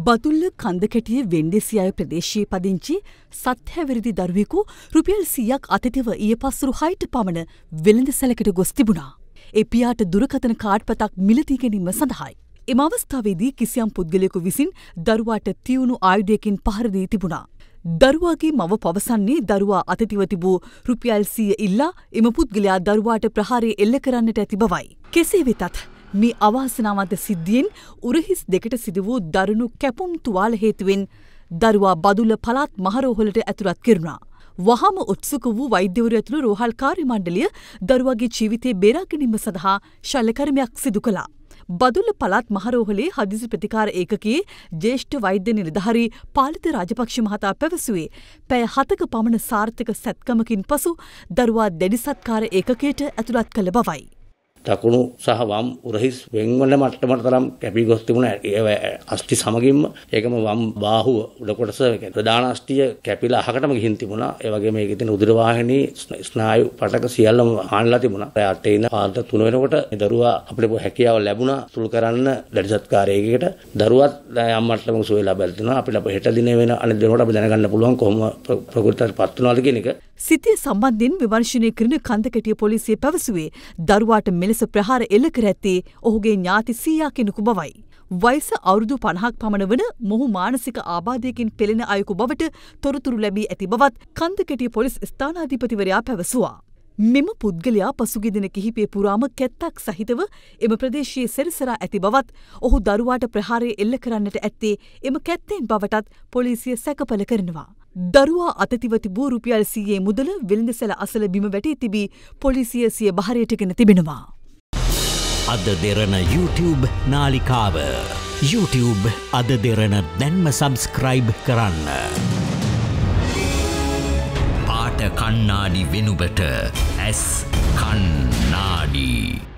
බතුල්ල කන්දකැටිය වෙන්ඩෙසි අය ප්‍රදේශයේ පදිංචි සත්හැවිරිදි දරුවෙකු රුපියල් සියයක් අතතිව ඒ පස්සරු හයිට පමණ වෙළඳ සැලකට ගොස් තිබුණා. එපියාට දුරකතන කාඩ්පතක් මිලතිීගැනීම සඳහායි. එම අවස්ථාවේදී කිසියම් පුද්ගලයෙකු විසින් දරුවාට තියුණු ආයුධයකින් පහරදී තිබුණා. දරුවාගේ මව පවසන්නේ දරුවා අතතිව තිබූ රුපියල් සිය ඉල්ලා එම පුද්ගලයා දරුවාට ප්‍රහාරය එල්ල කරන්නට ඇති බවයි. කෙසේ වෙතත් මේ අවාසනාවන්ත සිද්ධියෙන් උරහිස් දෙකට සිදු වූ දරුණු කැපුම් තුවාල හේතුවෙන් දරුවා බදුල්ල පළාත් මහරෝහලට ඇතුළත් කෙරුණා. වහම උත්සුක වූ වෛද්‍යවරු ඇතුළු රෝහල් කාර්ය මණ්ඩලය දරුවාගේ ජීවිතය බේරාගැනීම සඳහා ශල්ලකර්මයක් සිදු කළා. බදුල්ල පළාත් මහරෝහලේ හදිසි ප්‍රතිකාර ඒකකයේ ජේෂ්ඨ වෛද්‍ය නිලධාරී පාලිත රාජපක්ෂ මහතා පැවසුවේ පැය හතක පමණ සාර්ථක සැත්කමකින් පසු දරුවා දැඩි සත්කාර ඒකකයට ඇතුළත් කළ බවයි. දකුණු සහ වම් උරහිස් වෙන්වන මට්ටමට තරම් කැපී ගොස් තිබුණ අස්ටි සමගින්ම ඒකම වම් බාහුව උඩ කොටස ප්‍රධාන අස්ටිය කැපිලා අහකටම ගිහින් තිබුණා ඒ වගේම ඒකේ තියෙන උදර වාහිනී ස්නායු පටක සියල්ලම හානිලා තිබුණා ඒ අටේ ඉඳන් පාද තුන වෙනකොට මේ දරුවා අපිට හැකියාව ලැබුණා සුළු කරන්න දැඩි සත්කාරයකට දරුවත් යම් මට්ටමක සුවය ලැබලා තිනවා අපිට හෙට දිනේ වෙන අනිත් දිනකට අපි දැනගන්න පුළුවන් කොහොම ප්‍රകൃතයටපත් වෙනවද කියන එක සිතේ සම්බන්ධයෙන් විවර්ශනය කරන කන්දකැටිය පොලිසිය පැවසුවේ දරුවාට මෙලෙස ප්‍රහාර එල්ල කර ඇත්තේ ඔහුගේ ඥාති සීයා කෙනෙකු බවයි. වයිස අවුරුදු පණහක් පමණ වන මොහු මානසික ආබාධයකින් පෙළෙන අයකු බවට තොරතුරු ලැබී ඇති බවත් කන්දකැටිය පොලිස් ස්ථානාධිපතිවරයා පැවසුවා. මෙම පුද්ගලයා පසුගිය දින කිහිපේ පුරාම කැත්තක් සහිතව එම ප්‍රදේශයේ සැරිසරා ඇති බවත් ඔහු දරුවාට ප්‍රහාරය එල්ල කරන්නට ඇත්තේ එම කැත්තෙන් බවටත් පොලිසිය සැකපල කරනවා. දරුවා අතතිව තිබූ රුපියල් සීයේ මුදල වෙළඳසැල අසල බිම වැටී තිබී පොලිසිය සිය භාරයටගෙන තිබෙනවා. අද දෙරන YouTube නාලිකාව YouTube අද දෙරන දැන්ම සබස්ක්‍රයිබ් කරන්න. පාට කන්නාඩි වෙනුබට ඇස් කන්නාඩී.